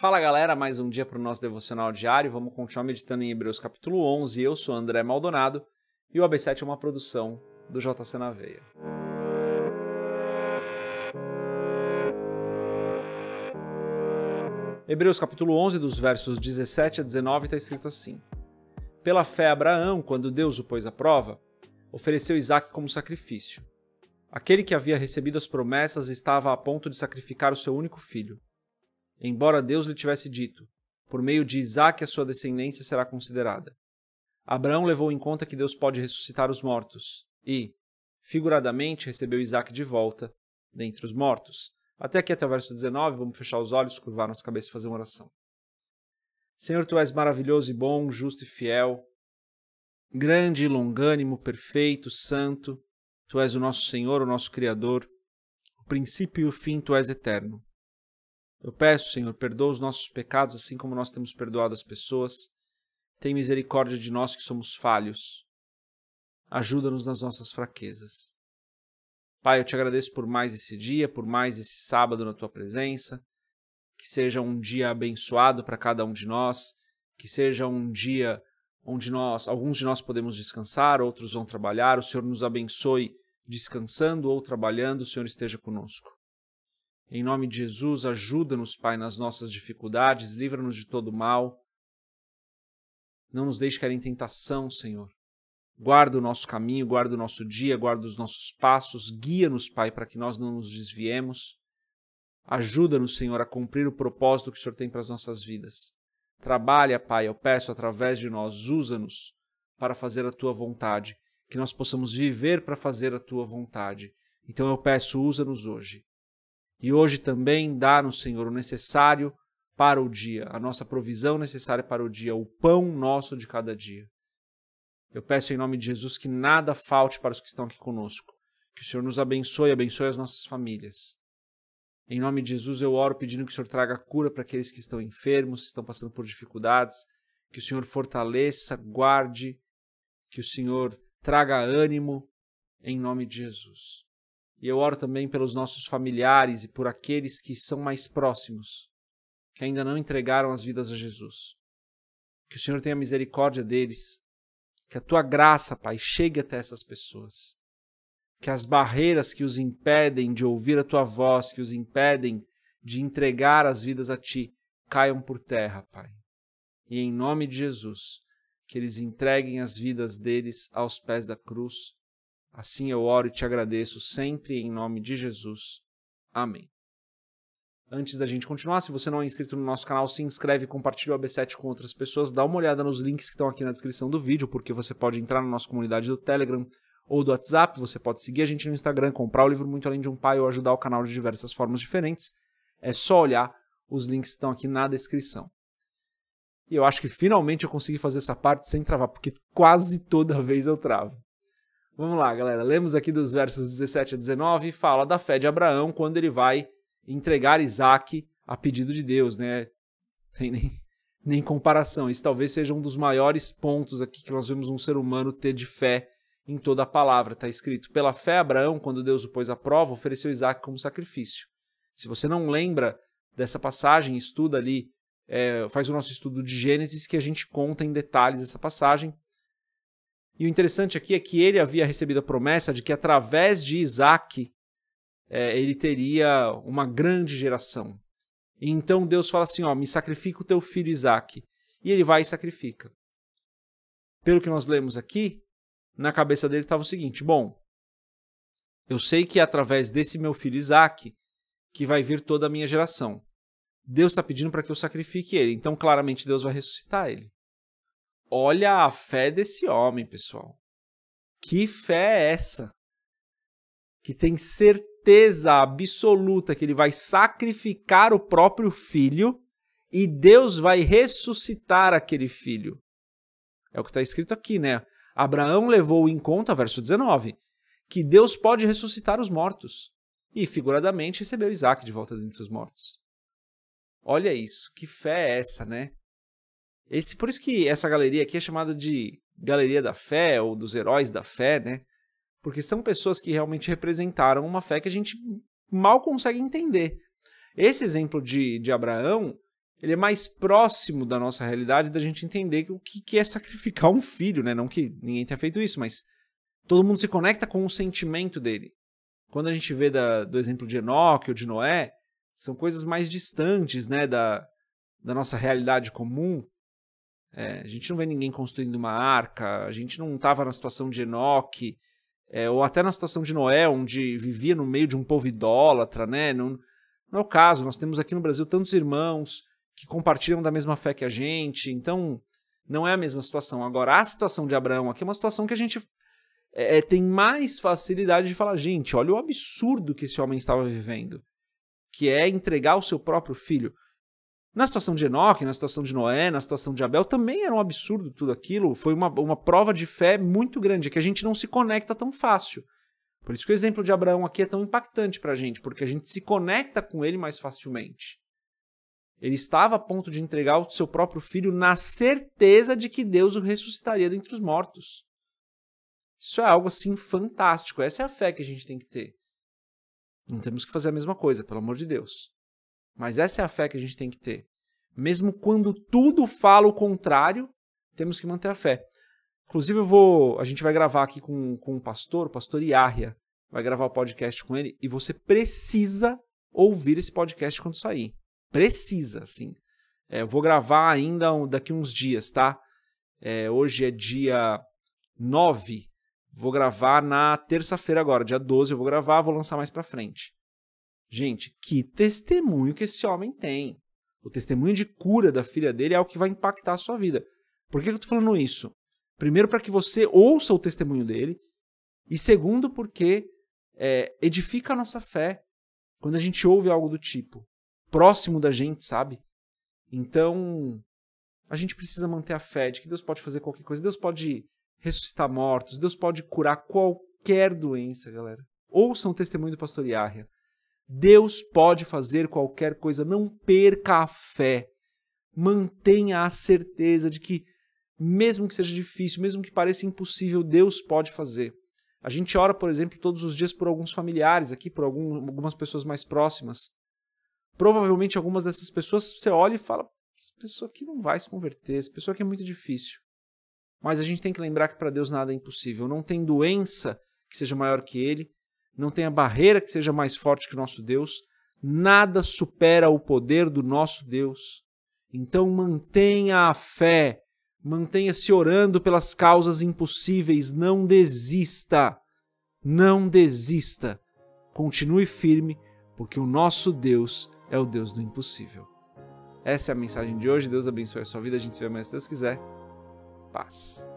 Fala galera, mais um dia para o nosso devocional diário. Vamos continuar meditando em Hebreus capítulo 11. Eu sou André Maldonado e o AB7 é uma produção do JC na Veia. Hebreus capítulo 11, dos versos 17 a 19, está escrito assim: Pela fé, Abraão, quando Deus o pôs à prova, ofereceu Isaac como sacrifício. Aquele que havia recebido as promessas estava a ponto de sacrificar o seu único filho embora Deus lhe tivesse dito: por meio de Isaac a sua descendência será considerada. Abraão levou em conta que Deus pode ressuscitar os mortos e, figuradamente, recebeu Isaac de volta dentre os mortos. Até aqui, até o verso 19, vamos fechar os olhos, curvar nossa cabeça e fazer uma oração. Senhor, tu és maravilhoso e bom, justo e fiel, grande e longânimo, perfeito, santo. Tu és o nosso Senhor, o nosso Criador. O princípio e o fim, tu és eterno. Eu peço, Senhor, perdoa os nossos pecados, assim como nós temos perdoado as pessoas. Tem misericórdia de nós que somos falhos. Ajuda-nos nas nossas fraquezas. Pai, eu te agradeço por mais esse dia, por mais esse sábado na tua presença. Que seja um dia abençoado para cada um de nós, que seja um dia onde nós, alguns de nós podemos descansar, outros vão trabalhar. O Senhor nos abençoe descansando ou trabalhando, o Senhor esteja conosco. Em nome de Jesus, ajuda-nos, Pai, nas nossas dificuldades, livra-nos de todo mal. Não nos deixe cair em tentação, Senhor. Guarda o nosso caminho, guarda o nosso dia, guarda os nossos passos, guia-nos, Pai, para que nós não nos desviemos. Ajuda-nos, Senhor, a cumprir o propósito que o Senhor tem para as nossas vidas. Trabalha, Pai, eu peço, através de nós, usa-nos para fazer a tua vontade, que nós possamos viver para fazer a tua vontade. Então eu peço, usa-nos hoje. E hoje também dá no Senhor o necessário para o dia, a nossa provisão necessária para o dia, o pão nosso de cada dia. Eu peço em nome de Jesus que nada falte para os que estão aqui conosco. Que o Senhor nos abençoe, e abençoe as nossas famílias. Em nome de Jesus eu oro pedindo que o Senhor traga cura para aqueles que estão enfermos, que estão passando por dificuldades, que o Senhor fortaleça, guarde, que o Senhor traga ânimo em nome de Jesus. E eu oro também pelos nossos familiares e por aqueles que são mais próximos, que ainda não entregaram as vidas a Jesus. Que o Senhor tenha misericórdia deles, que a tua graça, Pai, chegue até essas pessoas. Que as barreiras que os impedem de ouvir a tua voz, que os impedem de entregar as vidas a ti, caiam por terra, Pai. E em nome de Jesus, que eles entreguem as vidas deles aos pés da cruz Assim eu oro e te agradeço sempre em nome de Jesus. Amém. Antes da gente continuar, se você não é inscrito no nosso canal, se inscreve, compartilha o AB7 com outras pessoas, dá uma olhada nos links que estão aqui na descrição do vídeo, porque você pode entrar na nossa comunidade do Telegram ou do WhatsApp, você pode seguir a gente no Instagram, comprar o livro Muito Além de um Pai ou ajudar o canal de diversas formas diferentes. É só olhar, os links estão aqui na descrição. E eu acho que finalmente eu consegui fazer essa parte sem travar, porque quase toda vez eu travo. Vamos lá, galera. Lemos aqui dos versos 17 a 19, fala da fé de Abraão quando ele vai entregar Isaac a pedido de Deus, né? Tem nem, nem comparação. Isso talvez seja um dos maiores pontos aqui que nós vemos um ser humano ter de fé em toda a palavra. Está escrito: Pela fé, Abraão, quando Deus o pôs à prova, ofereceu Isaac como sacrifício. Se você não lembra dessa passagem, estuda ali, é, faz o nosso estudo de Gênesis, que a gente conta em detalhes essa passagem. E o interessante aqui é que ele havia recebido a promessa de que através de Isaac é, ele teria uma grande geração. E então Deus fala assim: ó, me sacrifica o teu filho Isaac. E ele vai e sacrifica. Pelo que nós lemos aqui, na cabeça dele estava o seguinte: bom, eu sei que é através desse meu filho Isaac que vai vir toda a minha geração. Deus está pedindo para que eu sacrifique ele, então claramente Deus vai ressuscitar ele. Olha a fé desse homem, pessoal. Que fé é essa? Que tem certeza absoluta que ele vai sacrificar o próprio filho e Deus vai ressuscitar aquele filho. É o que está escrito aqui, né? Abraão levou em conta, verso 19, que Deus pode ressuscitar os mortos e, figuradamente, recebeu Isaac de volta dentre os mortos. Olha isso, que fé é essa, né? Esse, por isso que essa galeria aqui é chamada de Galeria da Fé ou dos Heróis da Fé, né? Porque são pessoas que realmente representaram uma fé que a gente mal consegue entender. Esse exemplo de, de Abraão, ele é mais próximo da nossa realidade da gente entender o que, que é sacrificar um filho, né? Não que ninguém tenha feito isso, mas todo mundo se conecta com o sentimento dele. Quando a gente vê da, do exemplo de Enoque ou de Noé, são coisas mais distantes, né, da, da nossa realidade comum é, a gente não vê ninguém construindo uma arca, a gente não estava na situação de Enoque, é, ou até na situação de Noé, onde vivia no meio de um povo idólatra, né? Não, não é o caso, nós temos aqui no Brasil tantos irmãos que compartilham da mesma fé que a gente, então não é a mesma situação. Agora, a situação de Abraão aqui é uma situação que a gente é, é tem mais facilidade de falar, gente, olha o absurdo que esse homem estava vivendo, que é entregar o seu próprio filho. Na situação de Enoque, na situação de Noé, na situação de Abel, também era um absurdo tudo aquilo. Foi uma, uma prova de fé muito grande, que a gente não se conecta tão fácil. Por isso que o exemplo de Abraão aqui é tão impactante para a gente, porque a gente se conecta com ele mais facilmente. Ele estava a ponto de entregar o seu próprio filho na certeza de que Deus o ressuscitaria dentre os mortos. Isso é algo assim fantástico. Essa é a fé que a gente tem que ter. Não temos que fazer a mesma coisa, pelo amor de Deus. Mas essa é a fé que a gente tem que ter. Mesmo quando tudo fala o contrário, temos que manter a fé. Inclusive, eu vou. A gente vai gravar aqui com, com um pastor, o pastor Iarria. Vai gravar o podcast com ele. E você precisa ouvir esse podcast quando sair. Precisa, sim. É, eu vou gravar ainda daqui uns dias, tá? É, hoje é dia 9. Vou gravar na terça-feira agora, dia 12 eu vou gravar, vou lançar mais pra frente. Gente, que testemunho que esse homem tem. O testemunho de cura da filha dele é o que vai impactar a sua vida. Por que eu estou falando isso? Primeiro, para que você ouça o testemunho dele. E segundo, porque é, edifica a nossa fé quando a gente ouve algo do tipo, próximo da gente, sabe? Então, a gente precisa manter a fé de que Deus pode fazer qualquer coisa. Deus pode ressuscitar mortos, Deus pode curar qualquer doença, galera. Ouçam o testemunho do pastor Iarria. Deus pode fazer qualquer coisa, não perca a fé. Mantenha a certeza de que, mesmo que seja difícil, mesmo que pareça impossível, Deus pode fazer. A gente ora, por exemplo, todos os dias por alguns familiares aqui, por algum, algumas pessoas mais próximas. Provavelmente algumas dessas pessoas você olha e fala: essa pessoa aqui não vai se converter, essa pessoa aqui é muito difícil. Mas a gente tem que lembrar que para Deus nada é impossível. Não tem doença que seja maior que ele, não tenha barreira que seja mais forte que o nosso Deus, nada supera o poder do nosso Deus. Então mantenha a fé, mantenha-se orando pelas causas impossíveis, não desista, não desista. Continue firme, porque o nosso Deus é o Deus do impossível. Essa é a mensagem de hoje. Deus abençoe a sua vida. A gente se vê mais se Deus quiser. Paz.